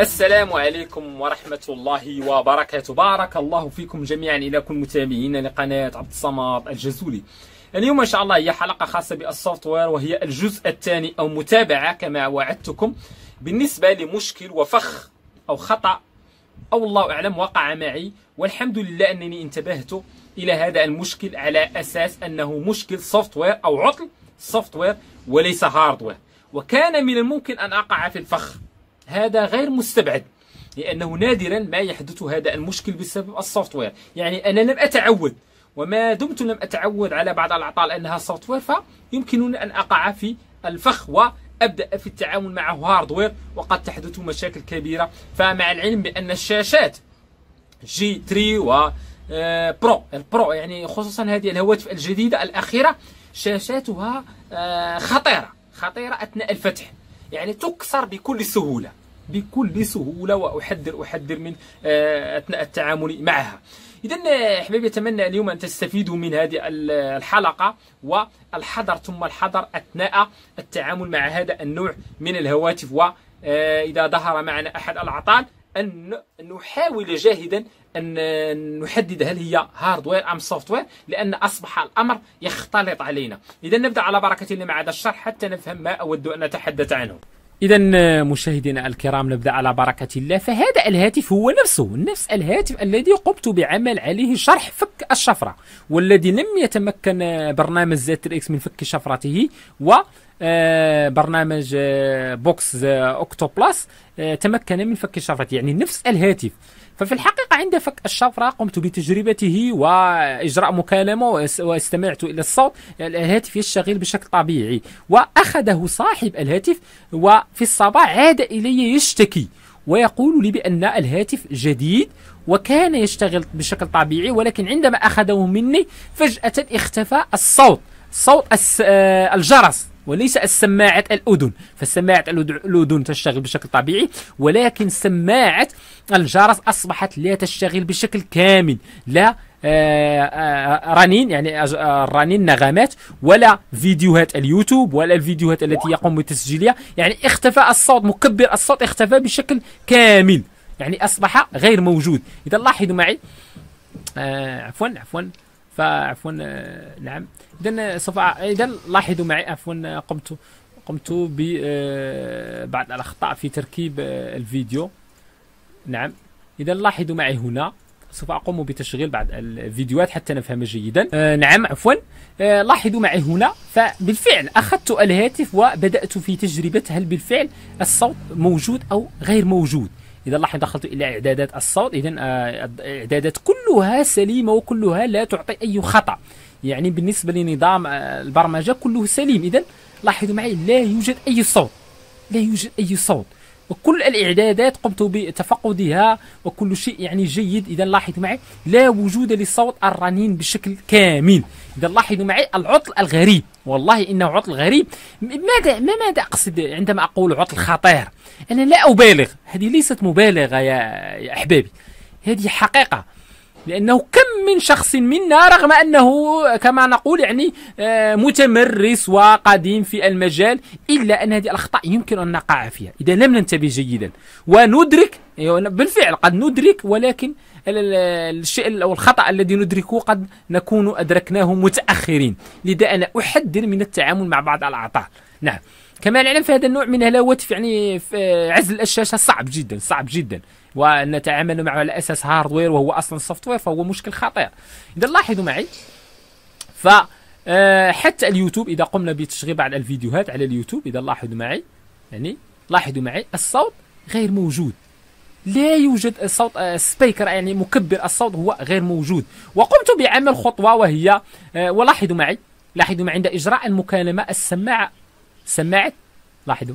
السلام عليكم ورحمة الله وبركاته بارك الله فيكم جميعا إلى كل متابعين لقناة عبد الصمد الجزولي اليوم إن شاء الله هي حلقة خاصة بالسوفت وير وهي الجزء الثاني أو متابعة كما وعدتكم بالنسبة لمشكل وفخ أو خطأ أو الله أعلم وقع معي والحمد لله أنني انتبهت إلى هذا المشكل على أساس أنه مشكل سوفت وير أو عطل سوفت وير وليس هارد وير وكان من الممكن أن أقع في الفخ هذا غير مستبعد لأنه نادرا ما يحدث هذا المشكل بسبب السوفت وير يعني أنا لم أتعود وما دمت لم أتعود على بعض الأعطال أنها وير فيمكنني أن أقع في الفخ وأبدأ في التعامل معه هاردوير وقد تحدث مشاكل كبيرة فمع العلم بأن الشاشات جي 3 و برو آه، البرو يعني خصوصا هذه الهواتف الجديدة الأخيرة شاشاتها آه، خطيرة خطيرة أثناء الفتح يعني تكسر بكل سهولة بكل سهولة وأحذر أحذر من آه، أثناء التعامل معها إذا آه، حبايبي أتمنى اليوم أن تستفيدوا من هذه الحلقة والحذر ثم الحذر أثناء التعامل مع هذا النوع من الهواتف وإذا آه، ظهر معنا أحد الأعطال أن نحاول جاهدا أن نحدد هل هي هاردوير أم سوفتوير لأن أصبح الأمر يختلط علينا إذا نبدأ على بركة الله مع هذا الشرح حتى نفهم ما أود أن أتحدث عنه إذا آه، مشاهدينا الكرام نبدأ على بركة الله فهذا الهاتف هو نفسه نفس الهاتف الذي قمت بعمل عليه شرح فك الشفرة والذي لم يتمكن آه، برنامج زاتر إكس من فك شفرته و آه، برنامج بوكس اوكتو بلس تمكن من فك الشفرة يعني نفس الهاتف ففي الحقيقة عند فك الشفرة قمت بتجربته وإجراء مكالمة واستمعت إلى الصوت الهاتف يشتغل بشكل طبيعي وأخذه صاحب الهاتف وفي الصباح عاد إلي يشتكي ويقول لي بأن الهاتف جديد وكان يشتغل بشكل طبيعي ولكن عندما أخذه مني فجأة اختفى الصوت صوت آه، الجرس وليس السماعة الأذن فالسماعة الأذن تشتغل بشكل طبيعي ولكن سماعة الجرس أصبحت لا تشتغل بشكل كامل لا آه، آه، رنين يعني آه، رنين نغمات ولا فيديوهات اليوتيوب ولا الفيديوهات التي يقوم بتسجيلها يعني اختفى الصوت مكبر الصوت اختفى بشكل كامل يعني اصبح غير موجود اذا لاحظوا معي عفوا عفوا فعفوا نعم اذا سوف اذا لاحظوا معي عفوا قمت قمت ببعض آه، الاخطاء في تركيب آه، الفيديو نعم اذا لاحظوا معي هنا سوف اقوم بتشغيل بعض الفيديوهات حتى نفهم جيدا آه نعم عفوا آه لاحظوا معي هنا فبالفعل اخذت الهاتف وبدات في تجربه هل بالفعل الصوت موجود او غير موجود اذا لاحظ دخلت الى اعدادات الصوت اذا الاعدادات آه، كلها سليمه وكلها لا تعطي اي خطا يعني بالنسبه لنظام آه، البرمجه كله سليم اذا لاحظوا معي لا يوجد اي صوت لا يوجد اي صوت وكل الاعدادات قمت بتفقدها وكل شيء يعني جيد اذا لاحظ معي لا وجود للصوت الرنين بشكل كامل اذا لاحظوا معي العطل الغريب والله انه عطل غريب ماذا ما ماذا اقصد عندما اقول عطل خطير انا لا ابالغ هذه ليست مبالغه يا, يا احبابي هذه حقيقه لأنه كم من شخص منا رغم أنه كما نقول يعني آه، متمرس وقديم في المجال إلا أن هذه الأخطاء يمكن أن نقع فيها إذا لم ننتبه جيدا وندرك أيوة، بالفعل قد ندرك ولكن الشيء أو الخطأ الذي ندركه قد نكون أدركناه متأخرين لذا أنا أحذر من التعامل مع بعض الأعطال نعم كما نعلم فهذا النوع من الهواتف يعني في عزل الشاشه صعب جدا صعب جدا وان نتعامل معه على اساس هاردوير وهو اصلا سوفتوير فهو مشكل خطير اذا لاحظوا معي ف آه، حتى اليوتيوب اذا قمنا بتشغيل بعض الفيديوهات على اليوتيوب اذا لاحظوا معي يعني لاحظوا معي الصوت غير موجود لا يوجد صوت سبيكر آه، يعني مكبر الصوت هو غير موجود وقمت بعمل خطوه وهي آه، ولاحظوا معي لاحظوا معي عند اجراء المكالمه السماعه سماعة لاحظوا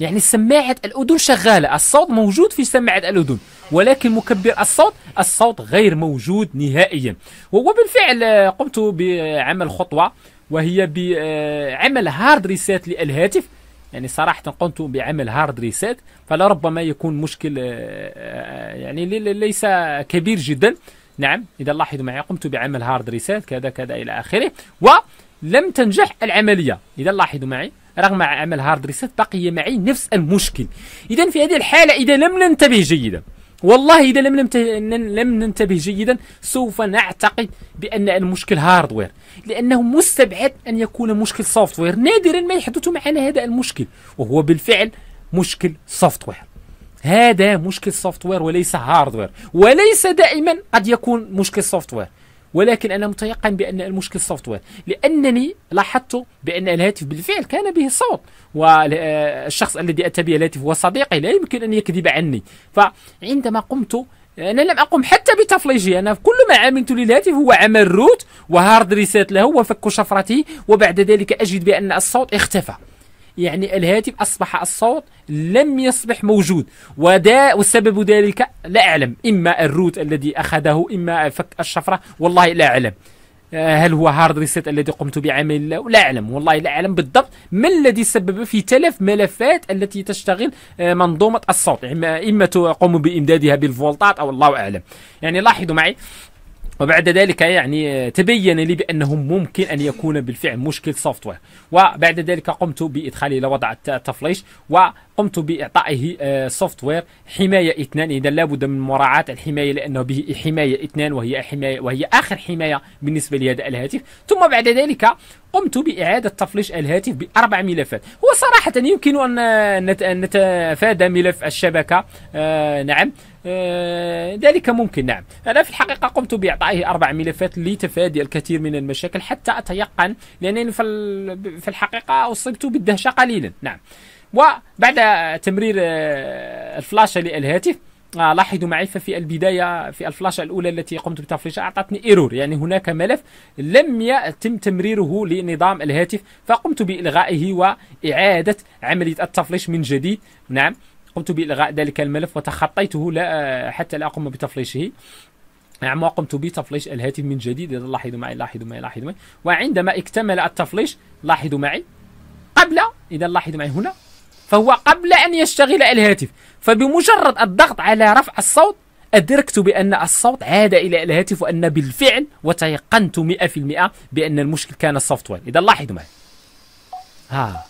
يعني سماعة الأذن شغالة الصوت موجود في سماعة الأذن ولكن مكبر الصوت الصوت غير موجود نهائيا وبالفعل آه، قمت بعمل خطوة وهي بعمل هارد ريسيت للهاتف يعني صراحة قمت بعمل هارد ريسيت فلربما يكون مشكل آه، آه، يعني ليس كبير جدا نعم إذا لاحظوا معي قمت بعمل هارد ريسيت كذا كذا إلى آخره و لم تنجح العملية إذا لاحظوا معي رغم عمل هارد ريست بقي معي نفس المشكل إذا في هذه الحالة إذا لم ننتبه جيدا والله إذا لم لم ننتبه جيدا سوف نعتقد بأن المشكل هاردوير لأنه مستبعد أن يكون مشكل سوفتوير نادرا ما يحدث معنا هذا المشكل وهو بالفعل مشكل سوفتوير هذا مشكل سوفتوير وليس هاردوير وليس دائما قد يكون مشكل سوفتوير ولكن أنا متيقن بأن المشكل وير لأنني لاحظت بأن الهاتف بالفعل كان به صوت والشخص الذي أتى به الهاتف هو صديقي لا يمكن أن يكذب عني فعندما قمت انا لم اقم حتى بتفليجه انا كل ما عملت للهاتف هو عمل روت وهارد ريسيت له وفك شفرته وبعد ذلك اجد بان الصوت اختفى يعني الهاتف أصبح الصوت لم يصبح موجود ودا وسبب ذلك لا أعلم إما الروت الذي أخذه إما فك الشفرة والله لا أعلم آه، هل هو هارد ريسيت الذي قمت بعمل لا اعلم والله لا اعلم بالضبط ما الذي سبب في تلف ملفات التي تشتغل آه، منظومه الصوت اما تقوم بامدادها بالفولتات او الله اعلم يعني لاحظوا معي وبعد ذلك يعني تبين لي بأنه ممكن أن يكون بالفعل مشكل سوفت وير وبعد ذلك قمت بإدخاله إلى وضع التفليش وقمت بإعطائه وير آه، حماية اثنان إذا لابد من مراعاة الحماية لأنه به حماية اثنان وهي حماية وهي آخر حماية بالنسبة لهذا الهاتف ثم بعد ذلك قمت بإعادة تفليش الهاتف بأربع ملفات هو صراحة يمكن أن نتفادى ملف الشبكة آه، نعم آه، ذلك ممكن نعم أنا في الحقيقة قمت بإعطائه أربع ملفات لتفادي الكثير من المشاكل حتى أتيقن لأنني في الحقيقة أصبت بالدهشة قليلا نعم وبعد تمرير آه، الفلاشة للهاتف آه، لاحظوا معي ففي البداية في الفلاشة الأولى التي قمت بتفريشها أعطتني إيرور يعني هناك ملف لم يتم تمريره لنظام الهاتف فقمت بإلغائه وإعادة عملية التفريش من جديد نعم قمت بإلغاء ذلك الملف وتخطيته لا حتى لا أقوم بتفليشه نعم وقمت بتفليش الهاتف من جديد لاحظوا معي لاحظوا معي لاحظوا معي وعندما اكتمل التفليش لاحظوا معي قبل إذا لاحظوا معي هنا فهو قبل أن يشتغل الهاتف فبمجرد الضغط على رفع الصوت أدركت بأن الصوت عاد إلى الهاتف وأن بالفعل وتيقنت 100% بأن المشكل كان السوفت وير إذا لاحظوا معي ها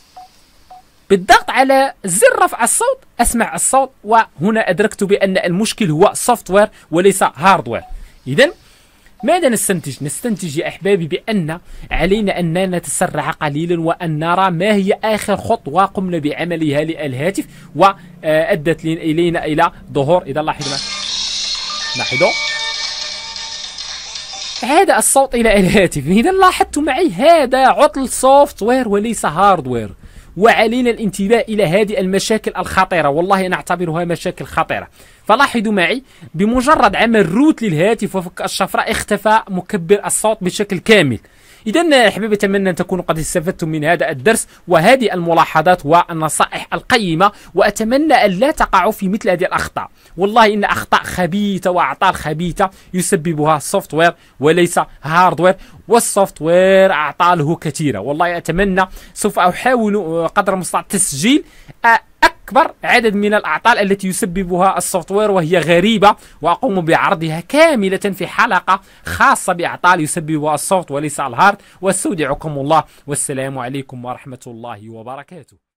بالضغط على زر رفع الصوت اسمع الصوت وهنا ادركت بان المشكل هو سوفتوير وليس هاردوير اذا ماذا نستنتج نستنتج يا احبابي بان علينا ان نتسرع قليلا وان نرى ما هي اخر خطوه قمنا بعملها للهاتف وادت الينا الى ظهور اذا لاحظنا لاحظوا عاد الصوت الى الهاتف اذا لاحظت معي هذا عطل سوفت وير وليس هاردوير وعلينا الانتباه إلى هذه المشاكل الخطيرة والله أنا أعتبرها مشاكل خطيرة فلاحظوا معي بمجرد عمل روت للهاتف وفك الشفرة اختفى مكبر الصوت بشكل كامل إذا أحبابي أتمنى أن تكونوا قد استفدتم من هذا الدرس وهذه الملاحظات والنصائح القيمة وأتمنى أن لا تقعوا في مثل هذه الأخطاء والله إن أخطاء خبيثة وأعطال خبيثة يسببها السوفت وير وليس هاردوير والسوفت وير أعطاله كثيرة والله أتمنى سوف أحاول آه، قدر المستطاع تسجيل آه، أكبر عدد من الأعطال التي يسببها السوفتوير وهي غريبة وأقوم بعرضها كاملة في حلقة خاصة بأعطال يسببها الصوت وليس الهارد واستودعكم الله والسلام عليكم ورحمة الله وبركاته